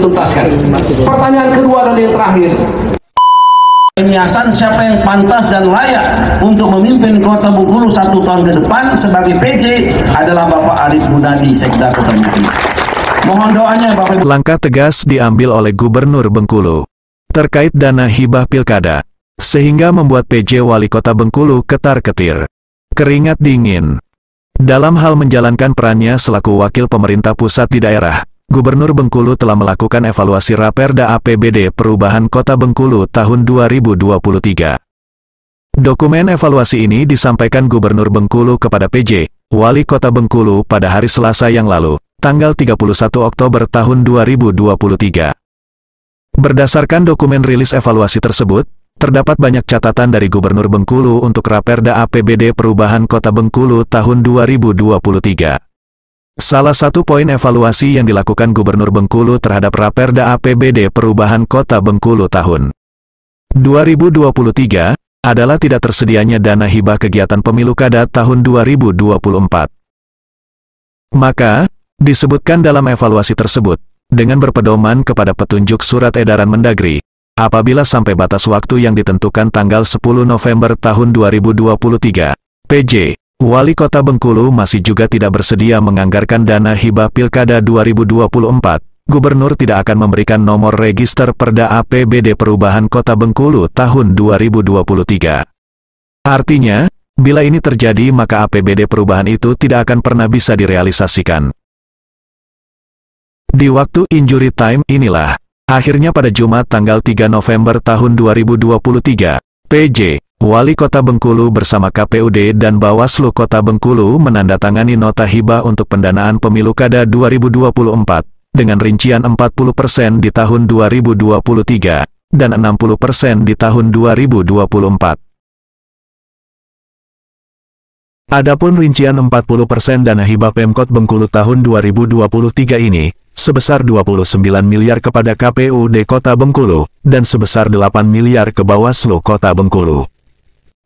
dituntaskan. Pertanyaan kedua dan yang terakhir. Penyiasan siapa yang pantas dan layak untuk memimpin Kota Bengkulu satu tahun ke depan sebagai PJ adalah Bapak Arif Budadi, Sekda Kota Bengkulu. Mohon doanya Bapak. Langkah tegas diambil oleh Gubernur Bengkulu terkait dana hibah pilkada, sehingga membuat PJ Wali Kota Bengkulu ketar-ketir. Keringat dingin. Dalam hal menjalankan perannya selaku wakil pemerintah pusat di daerah, Gubernur Bengkulu telah melakukan evaluasi Raperda APBD Perubahan Kota Bengkulu tahun 2023. Dokumen evaluasi ini disampaikan Gubernur Bengkulu kepada PJ, Wali Kota Bengkulu pada hari Selasa yang lalu, tanggal 31 Oktober tahun 2023. Berdasarkan dokumen rilis evaluasi tersebut, terdapat banyak catatan dari Gubernur Bengkulu untuk Raperda APBD Perubahan Kota Bengkulu tahun 2023. Salah satu poin evaluasi yang dilakukan Gubernur Bengkulu terhadap Raperda APBD Perubahan Kota Bengkulu tahun 2023 adalah tidak tersedianya dana hibah kegiatan pemilu kada tahun 2024. Maka, disebutkan dalam evaluasi tersebut, dengan berpedoman kepada petunjuk surat edaran Mendagri, apabila sampai batas waktu yang ditentukan tanggal 10 November tahun 2023, PJ, Wali Kota Bengkulu masih juga tidak bersedia menganggarkan dana hibah Pilkada 2024. Gubernur tidak akan memberikan nomor register Perda APBD Perubahan Kota Bengkulu tahun 2023. Artinya, bila ini terjadi maka APBD perubahan itu tidak akan pernah bisa direalisasikan. Di waktu injury time inilah, akhirnya pada Jumat tanggal 3 November tahun 2023, PJ, Wali Kota Bengkulu bersama KPUD dan Bawaslu Kota Bengkulu menandatangani nota hibah untuk pendanaan pemilu kada 2024 dengan rincian 40% di tahun 2023 dan 60% di tahun 2024. Adapun rincian 40% dana hibah Pemkot Bengkulu tahun 2023 ini, sebesar 29 miliar kepada KPUD Kota Bengkulu, dan sebesar 8 miliar ke Bawaslu Kota Bengkulu.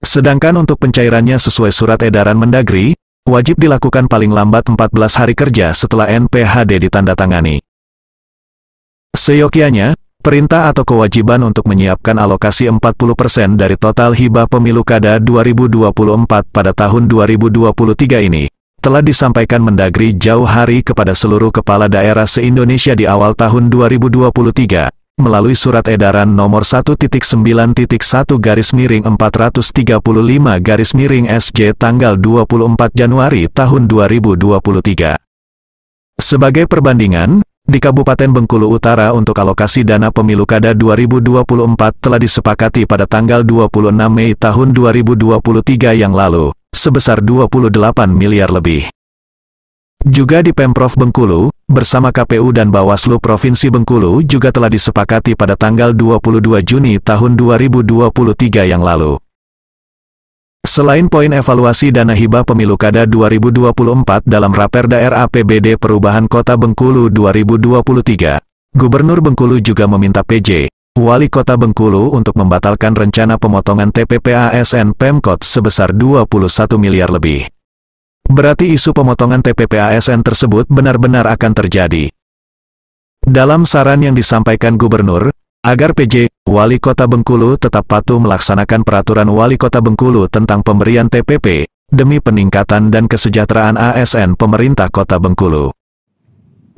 Sedangkan untuk pencairannya sesuai surat edaran mendagri, wajib dilakukan paling lambat 14 hari kerja setelah NPHD ditandatangani. Seyokianya, perintah atau kewajiban untuk menyiapkan alokasi 40% dari total hibah pemilu kada 2024 pada tahun 2023 ini, telah disampaikan mendagri jauh hari kepada seluruh kepala daerah se-Indonesia di awal tahun 2023, melalui surat edaran nomor 1.9.1 garis miring 435 garis miring SJ tanggal 24 Januari tahun 2023. Sebagai perbandingan, di Kabupaten Bengkulu Utara untuk alokasi dana pemilu kada 2024 telah disepakati pada tanggal 26 Mei tahun 2023 yang lalu, sebesar 28 miliar lebih. Juga di Pemprov Bengkulu, bersama KPU dan Bawaslu Provinsi Bengkulu juga telah disepakati pada tanggal 22 Juni tahun 2023 yang lalu. Selain poin evaluasi dana hibah pemilu kada 2024 dalam Raperda RAPBD Perubahan Kota Bengkulu 2023, Gubernur Bengkulu juga meminta PJ, Wali Kota Bengkulu untuk membatalkan rencana pemotongan TPP ASN Pemkot sebesar 21 miliar lebih. Berarti isu pemotongan TPP ASN tersebut benar-benar akan terjadi. Dalam saran yang disampaikan Gubernur, agar PJ, Wali Kota Bengkulu tetap patuh melaksanakan peraturan Wali Kota Bengkulu tentang pemberian TPP, demi peningkatan dan kesejahteraan ASN pemerintah Kota Bengkulu.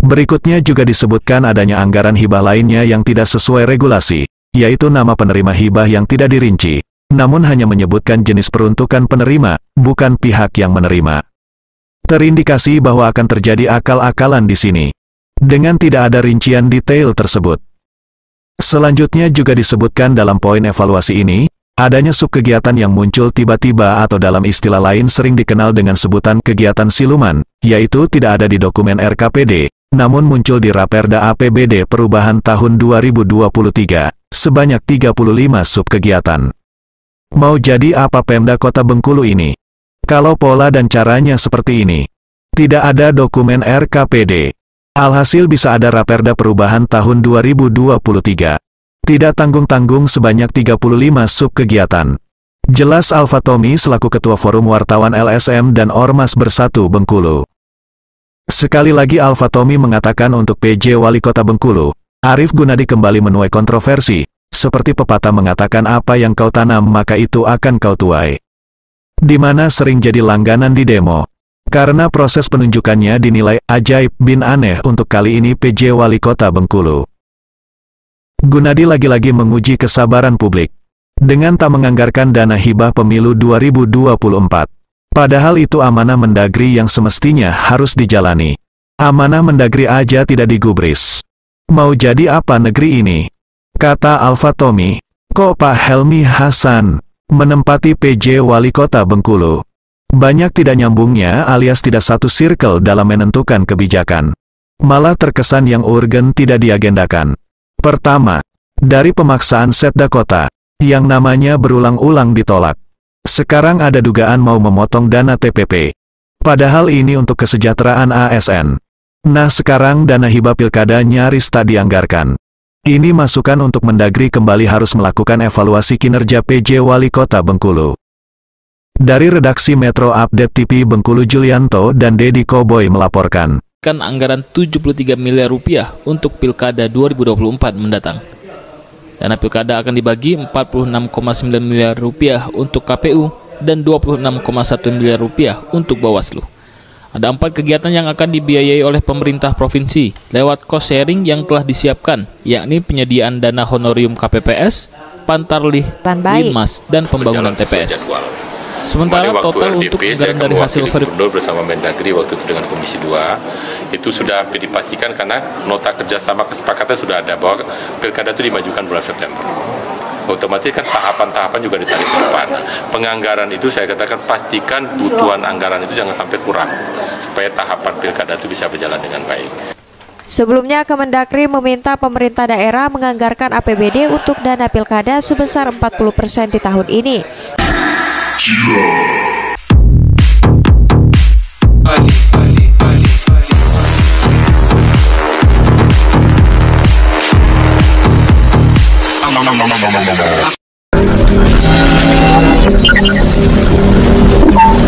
Berikutnya juga disebutkan adanya anggaran hibah lainnya yang tidak sesuai regulasi, yaitu nama penerima hibah yang tidak dirinci, namun hanya menyebutkan jenis peruntukan penerima, bukan pihak yang menerima terindikasi bahwa akan terjadi akal-akalan di sini, dengan tidak ada rincian detail tersebut. Selanjutnya juga disebutkan dalam poin evaluasi ini, adanya subkegiatan yang muncul tiba-tiba atau dalam istilah lain sering dikenal dengan sebutan kegiatan siluman, yaitu tidak ada di dokumen RKPD, namun muncul di Raperda APBD perubahan tahun 2023, sebanyak 35 subkegiatan. Mau jadi apa Pemda Kota Bengkulu ini? Kalau pola dan caranya seperti ini, tidak ada dokumen RKPD. Alhasil bisa ada raperda perubahan tahun 2023. Tidak tanggung-tanggung sebanyak 35 sub kegiatan. Jelas Alfa Tommy selaku Ketua Forum Wartawan LSM dan Ormas Bersatu Bengkulu. Sekali lagi Alfa Tommy mengatakan untuk PJ Wali Kota Bengkulu, Arif Gunadi kembali menuai kontroversi, seperti pepatah mengatakan apa yang kau tanam maka itu akan kau tuai di mana sering jadi langganan di demo. Karena proses penunjukannya dinilai ajaib bin aneh untuk kali ini PJ Wali Kota Bengkulu. Gunadi lagi-lagi menguji kesabaran publik dengan tak menganggarkan dana hibah pemilu 2024. Padahal itu amanah mendagri yang semestinya harus dijalani. Amanah mendagri aja tidak digubris. Mau jadi apa negeri ini? Kata Alfa Tommy. Kok Pak Helmi Hasan? menempati PJ Wali Kota Bengkulu. Banyak tidak nyambungnya alias tidak satu circle dalam menentukan kebijakan. Malah terkesan yang urgen tidak diagendakan. Pertama, dari pemaksaan setda kota, yang namanya berulang-ulang ditolak. Sekarang ada dugaan mau memotong dana TPP. Padahal ini untuk kesejahteraan ASN. Nah sekarang dana hibah pilkada nyaris tak dianggarkan. Ini masukan untuk mendagri kembali harus melakukan evaluasi kinerja PJ Wali Kota Bengkulu. Dari redaksi Metro Update TV Bengkulu Julianto dan Dedi Koboy melaporkan. Kan anggaran 73 miliar rupiah untuk Pilkada 2024 mendatang. Dana Pilkada akan dibagi 46,9 miliar rupiah untuk KPU dan 26,1 miliar rupiah untuk Bawaslu. Ada empat kegiatan yang akan dibiayai oleh pemerintah provinsi lewat cost sharing yang telah disiapkan, yakni penyediaan dana honorium KPPS, pantarlih, limas, dan pembangunan TPS. Sementara total RDP, untuk anggaran dari hasil Gubernur bersama Mendagri waktu itu dengan Komisi 2 itu sudah dipastikan karena nota kerjasama kesepakatan sudah ada bahwa pilkada itu dimajukan bulan September otomatis kan tahapan-tahapan juga ditarik ke depan. Penganggaran itu saya katakan pastikan butuhan anggaran itu jangan sampai kurang supaya tahapan pilkada itu bisa berjalan dengan baik. Sebelumnya, Kemendagri meminta pemerintah daerah menganggarkan APBD untuk dana pilkada sebesar 40% di tahun ini. Thank you.